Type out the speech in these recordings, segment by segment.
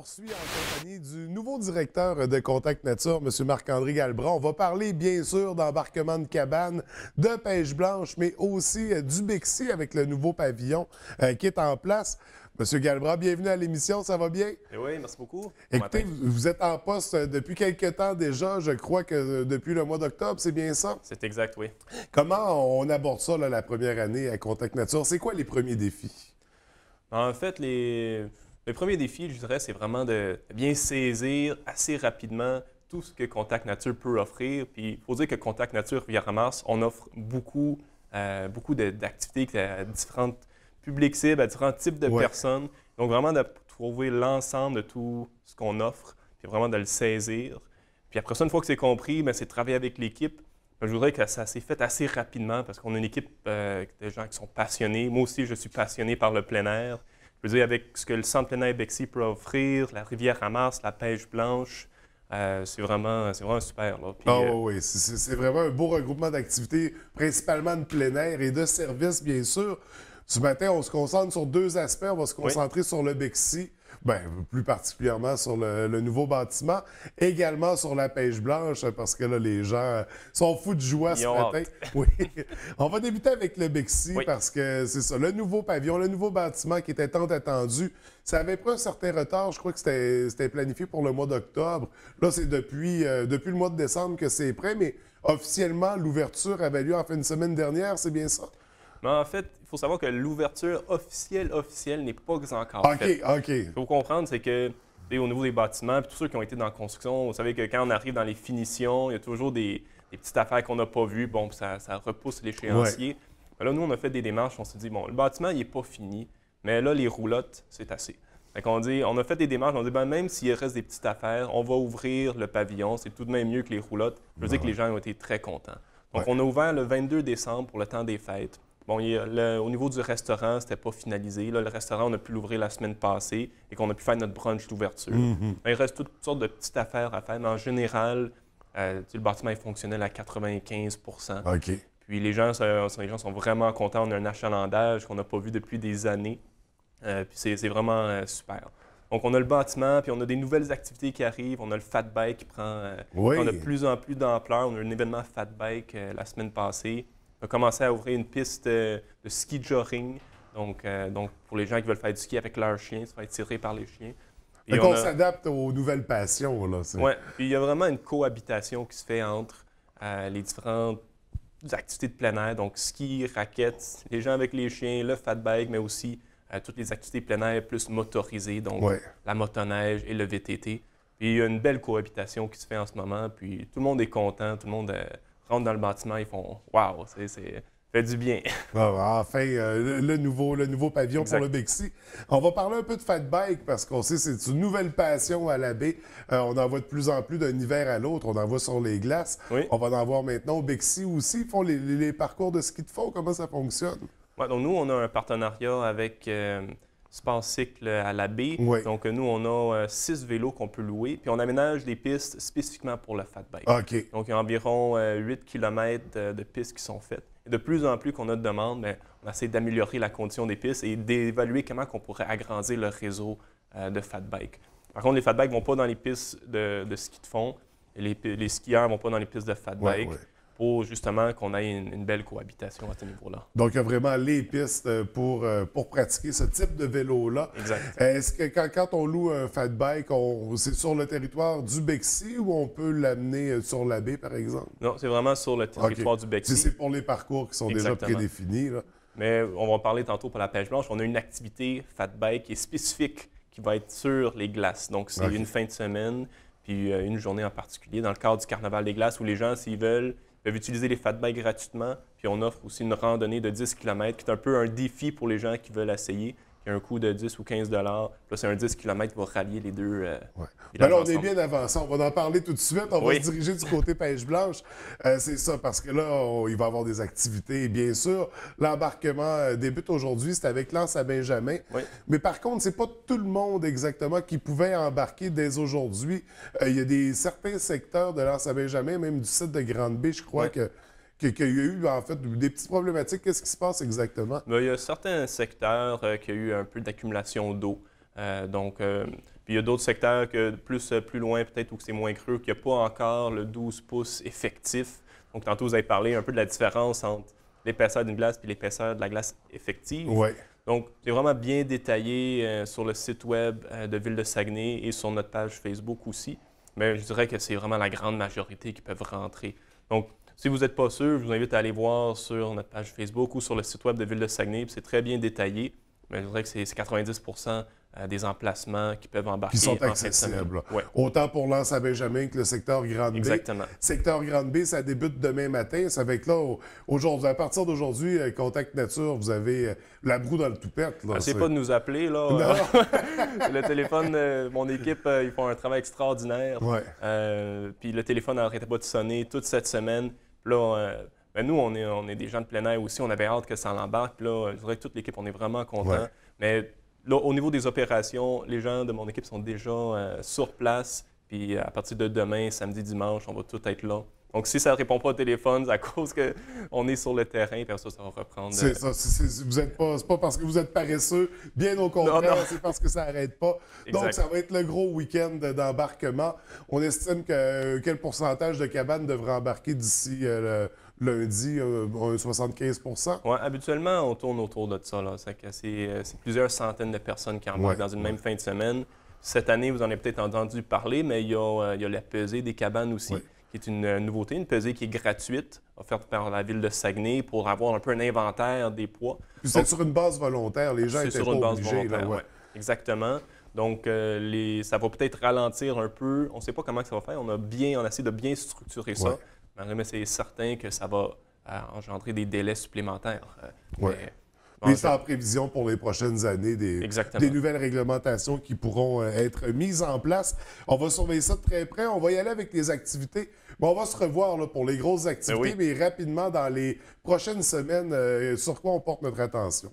poursuit en compagnie du nouveau directeur de Contact Nature, M. Marc-André Galbra. On va parler, bien sûr, d'embarquement de cabane, de pêche blanche, mais aussi euh, du Bixi avec le nouveau pavillon euh, qui est en place. Monsieur Galbra, bienvenue à l'émission, ça va bien? Eh oui, merci beaucoup. Écoutez, vous, êtes en poste euh, depuis quelques temps déjà, je crois que depuis le mois d'octobre, c'est bien ça? C'est exact, oui. Comment on aborde ça la première année à Contact Nature? C'est quoi les premiers défis? En fait, les... Le premier défi, je dirais, c'est vraiment de bien saisir assez rapidement tout ce que Contact Nature peut offrir. Puis il faut dire que Contact Nature via ramasse, on offre beaucoup, euh, beaucoup d'activités à différents publics cibles, à différents types de personnes. Donc vraiment de trouver l'ensemble de tout ce qu'on offre, puis vraiment de le saisir. Puis après ça, une fois que c'est compris, ben, c'est travailler avec l'équipe. Ben, je voudrais que ça s'est fait assez rapidement parce qu'on a une équipe euh, de gens qui sont passionnés. Moi aussi, je suis passionné par le plein air. Je veux dire, avec ce que le Centre plein air peut offrir, la rivière Mars, la pêche blanche, euh, c'est vraiment, super. Ah euh, oui, c'est vraiment un beau regroupement d'activités, principalement de plein air et de services, bien sûr. Ce matin, on se concentre sur deux aspects. On va se concentrer sur le Bexy Bien, plus particulièrement sur le, nouveau bâtiment, également sur la pêche blanche, parce que là, les gens sont fous de joie ce matin. Oui. On va débuter avec le Bixi, parce que c'est ça, le nouveau pavillon, le nouveau bâtiment qui était tant attendu. Ça avait pris un certain retard, je crois que c'était planifié pour le mois d'octobre. Là, c'est depuis, euh, depuis le mois de décembre que c'est prêt, mais officiellement, l'ouverture avait lieu en fin de semaine dernière, c'est bien ça? Mais en fait, il faut savoir que l'ouverture officielle, officielle n'est pas encore OK, faite. OK, Il faut comprendre, c'est que au niveau des bâtiments, puis tous ceux qui ont été dans la construction, vous savez que quand on arrive dans les finitions, il y a toujours des, petites affaires qu'on n'a pas vues, bon, ça, repousse l'échéancier. Là, nous, on a fait des démarches, on s'est dit, bon, le bâtiment, il n'est pas fini, mais là, les roulottes, c'est assez. Donc, on, on a fait des démarches, on dit, ben, même s'il reste des petites affaires, on va ouvrir le pavillon, c'est tout de même mieux que les roulottes. Je veux dire que les gens ont été très contents. Donc, on a ouvert le 22 décembre pour le temps des fêtes au niveau du restaurant, c'était pas finalisé. le restaurant, on a pu l'ouvrir la semaine passée et qu'on a pu faire notre brunch d'ouverture. Mm-hmm. Il reste toutes sortes de petites affaires à faire, mais en général, euh, le bâtiment est fonctionnel à 95 Puis les gens, les gens sont vraiment contents. On a un achalandage qu'on n'a pas vu depuis des années. Euh, puis c'est vraiment euh, super. Donc, on a le bâtiment, puis on a des nouvelles activités qui arrivent. On a le Fat Bike qui prend on a de plus en plus d'ampleur. On a eu un événement Fat Bike la semaine passée. On a commencé à ouvrir une piste euh, de ski joring. Donc, euh, donc, pour les gens qui veulent faire du ski avec leur chiens, se faire tirer par les chiens. Et on, s'adapte aux nouvelles passions. Oui, puis il y a vraiment une cohabitation qui se fait entre euh, les différentes activités de plein air, donc ski, raquettes, les gens avec les chiens, le fat bike, mais aussi toutes les activités plein air plus motorisées, donc la motoneige et le VTT. Puis il y a une belle cohabitation qui se fait en ce moment, puis tout le monde est content, tout le monde dans le bâtiment, ils font Waouh, c'est fait du bien. enfin, euh, le, nouveau, le nouveau pavillon pour le Bexi On va parler un peu de fat bike parce qu'on sait que c'est une nouvelle passion à la baie. Euh, on en voit de plus en plus d'un hiver à l'autre. On en voit sur les glaces. On va en voir maintenant au Bixi aussi. Ils font les, parcours de ski de fond. Comment ça fonctionne? donc nous, on a un partenariat avec... Euh, Sport Cycle euh, à la baie. Donc, euh, nous, on a euh, six vélos qu'on peut louer. Puis, on aménage des pistes spécifiquement pour le fat bike. Donc, il y a environ 8 km de pistes qui sont faites. de plus en plus qu'on a de demandes, ben, on essaie d'améliorer la condition des pistes et d'évaluer comment on pourrait agrandir le réseau de fat bike. Par contre, les fat ne vont pas dans les pistes de, ski de fond. Les, les skieurs ne vont pas dans les pistes de fat bike justement qu'on ait une, belle cohabitation à ce niveau-là. Donc, il y a vraiment les pistes euh, pour, euh, pour pratiquer ce type de vélo-là. Exact. Euh, est-ce que quand, quand, on loue un fat bike, c'est sur le territoire du Bexy ou on peut l'amener sur la baie, par exemple? Non, c'est vraiment sur le territoire du Bexy. C'est pour les parcours qui sont déjà prédéfinis. Mais on va en parler tantôt pour la pêche blanche. On a une activité fat bike qui est spécifique, qui va être sur les glaces. Donc, c'est une fin de semaine, puis une journée en particulier dans le cadre du Carnaval des glaces où les gens, s'ils veulent, peuvent utiliser les fat bikes gratuitement. Puis on offre aussi une randonnée de 10 km qui est un peu un défi pour les gens qui veulent essayer, un coût de 10 ou 15 Là, c'est un 10 km qui va rallier les deux. Euh, ben on est bien avancé. On va en parler tout de suite. On va se diriger du côté pêche blanche. Euh, c'est ça, parce que là, il va y avoir des activités, bien sûr. L'embarquement euh, débute aujourd'hui. C'est avec l'Anse à Benjamin. Mais par contre, c'est pas tout le monde exactement qui pouvait embarquer dès aujourd'hui. il y a des certains secteurs de l'Anse à Benjamin, même du site de Grande-Baie, je crois que qu'il y a eu en fait des petites problématiques. Qu'est-ce qui se passe exactement? Ben, il y a certains secteurs euh, qui ont eu un peu d'accumulation d'eau. Euh, donc, euh, puis il y a d'autres secteurs que plus, plus loin, peut-être où c'est moins creux, qui n'ont a pas encore le 12 pouces effectif. Donc, tantôt, vous avez parlé un peu de la différence entre l'épaisseur d'une glace et l'épaisseur de la glace effective. Oui. Donc, c'est vraiment bien détaillé sur le site web de Ville de Saguenay et sur notre page Facebook aussi. Mais je dirais que c'est vraiment la grande majorité qui peuvent rentrer. Donc, si vous n'êtes pas sûr, je vous invite à aller voir sur notre page Facebook ou sur le site web de Ville de Saguenay. C'est très bien détaillé. Mais je dirais que c'est 90 euh, des emplacements qui peuvent embarquer. Qui sont accessibles. Autant pour l'Anse à Benjamin que le secteur Grande B. Exactement. Secteur Grande B, ça débute demain matin. Ça va être là aujourd'hui. À partir d'aujourd'hui, euh, Contact Nature, vous avez euh, la broue dans le toupette. Là, c'est pas de nous appeler. là. le téléphone, mon équipe, ils font un travail extraordinaire. puis le téléphone n'arrêtait pas de sonner toute cette semaine là, euh, ben, nous, on est, des gens de plein air aussi. On avait hâte que ça l'embarque. là, je dirais que toute l'équipe, on est vraiment content. Mais là, au niveau des opérations, les gens de mon équipe sont déjà euh, sur place. Puis à partir de demain, samedi, dimanche, on va tout être là. Donc, si ça ne répond pas au téléphone, c'est à cause qu'on est sur le terrain, puis ça, va reprendre. C'est euh, ça. vous pas, parce que vous êtes paresseux. Bien au contraire, c'est parce que ça n'arrête pas. Donc, ça va être le gros week-end d'embarquement. On estime que quel pourcentage de cabanes devraient embarquer d'ici euh, lundi, 75 euh, Oui, habituellement, on tourne autour de ça. C'est plusieurs centaines de personnes qui embarquent dans une même fin de semaine. Cette année, vous en avez peut-être entendu parler, mais il y a, la pesée des cabanes aussi qui est une euh, nouveauté, une pesée qui est gratuite, offerte par la ville de Saguenay pour avoir un peu un inventaire des poids. Puis c'est sur une base volontaire, les gens étaient sur une base obligés, volontaire, exactement. Donc, euh, les, ça va peut-être ralentir un peu. On ne sait pas comment ça va faire. On a bien, on a essayé de bien structurer ça. Mais c'est certain que ça va euh, engendrer des délais supplémentaires. Et en prévision pour les prochaines années, des, des, nouvelles réglementations qui pourront euh, être mises en place. On va surveiller ça de très près. On va y aller avec les activités. on va se revoir là, pour les grosses ben activités, mais, rapidement dans les prochaines semaines, euh, sur quoi on porte notre attention?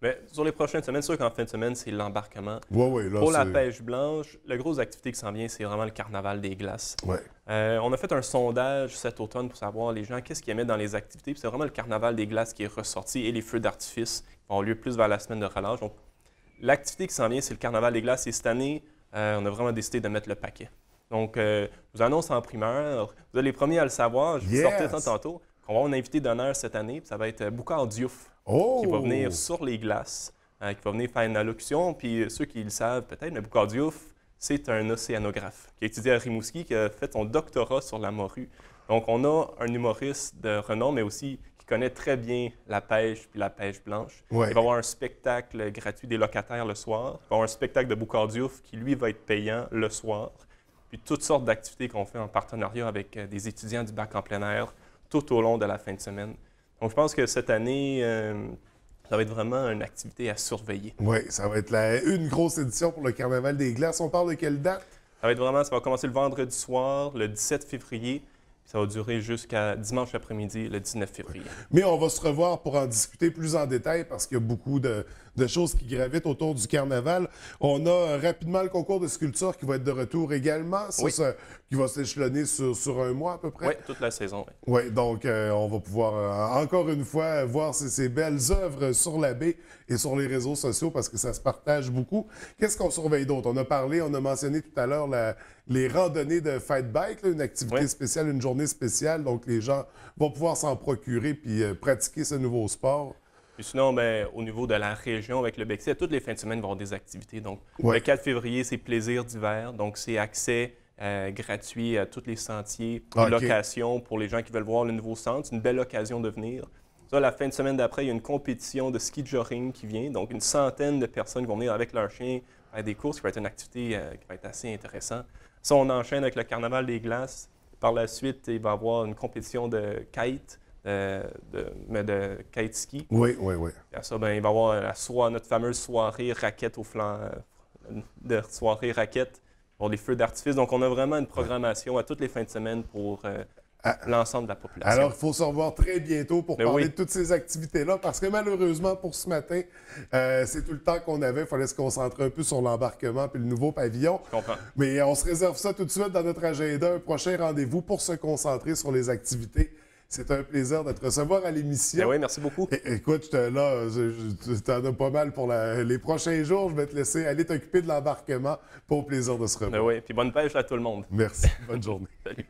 Ben, sur les prochaines semaines, c'est sûr qu'en fin de semaine, c'est l'embarquement. pour la pêche blanche, la grosse activité qui s'en vient, c'est vraiment le carnaval des glaces. Ouais. Euh, on a fait un sondage cet automne pour savoir les gens qu'est-ce qu'ils aimaient dans les activités. c'est vraiment le carnaval des glaces qui est ressorti et les feux d'artifice qui ont lieu plus vers la semaine de relâche. l'activité qui s'en vient, c'est le carnaval des glaces. Et cette année, euh, on a vraiment décidé de mettre le paquet. Donc, euh, je vous annonce en primeur, vous êtes les premiers à le savoir, je vous sortais ça tantôt, qu'on va avoir un invité d'honneur cette année, ça va être Boucard Diouf, oh! qui va venir sur les glaces, qui va venir faire une allocution. Puis ceux qui le savent peut-être, mais Boucard Diouf, c'est un océanographe qui a étudié à Rimouski, qui a fait son doctorat sur la morue. Donc, on a un humoriste de renom, mais aussi qui connaît très bien la pêche puis la pêche blanche. Il va avoir un spectacle gratuit des locataires le soir. Il va avoir un spectacle de Boucardiouf qui, lui, va être payant le soir. Puis toutes sortes d'activités qu'on fait en partenariat avec euh, des étudiants du bac en plein air tout au long de la fin de semaine. Donc, je pense que cette année, euh, ça va être vraiment une activité à surveiller. Oui, ça va être la, une grosse édition pour le Carnaval des Glaces. On parle de quelle date? Ça va être vraiment, ça va commencer le vendredi soir, le 17 février. Ça va durer jusqu'à dimanche après-midi, le 19 février. Mais on va se revoir pour en discuter plus en détail parce qu'il y a beaucoup de, choses qui gravitent autour du carnaval. On a rapidement le concours de sculpture qui va être de retour également, qui va s'échelonner sur, un mois à peu près. Oui, toute la saison. Oui, donc euh, on va pouvoir euh, encore une fois voir ces, belles œuvres sur la baie et sur les réseaux sociaux parce que ça se partage beaucoup. Qu'est-ce qu'on surveille d'autre? On a parlé, on a mentionné tout à l'heure la, les randonnées de Fight Bike, une activité spéciale, une journée spéciale. Donc, les gens vont pouvoir s'en procurer puis euh, pratiquer ce nouveau sport. sinon, ben, au niveau de la région, avec le Bexley, toutes les fins de semaine, vont avoir des activités. Donc, le 4 février, c'est plaisir d'hiver. Donc, c'est accès euh, gratuit à tous les sentiers, location pour les gens qui veulent voir le nouveau centre. C'est une belle occasion de venir. Ça, la fin de semaine d'après, il y a une compétition de ski joring qui vient. Donc, une centaine de personnes vont venir avec leur chien à des courses, qui va être une activité euh, qui va être assez intéressante. Ça, on enchaîne avec le Carnaval des glaces. Par la suite, il va y avoir une compétition de kite, euh, mais de kite ski. Oui, oui, oui. Et ça, ben, il va y avoir la notre fameuse soirée raquette au flanc, euh, de soirée raquette pour les feux d'artifice. Donc, on a vraiment une programmation à toutes les fins de semaine pour euh, ah. l'ensemble de la population. Alors, il faut se revoir très bientôt pour ben parler de toutes ces activités-là, parce que malheureusement, pour ce matin, euh, c'est tout le temps qu'on avait. Il fallait se concentrer un peu sur l'embarquement puis le nouveau pavillon. Je comprends. Mais euh, on se réserve ça tout de suite dans notre agenda, un prochain rendez-vous pour se concentrer sur les activités. C'est un plaisir de te recevoir à l'émission. Ben oui, merci beaucoup. écoute, là, tu en as pas mal pour les prochains jours. Je vais te laisser aller t'occuper de l'embarquement pour le plaisir de se revoir. Ben oui, puis bonne pêche à tout le monde. Merci. Bonne journée. Salut.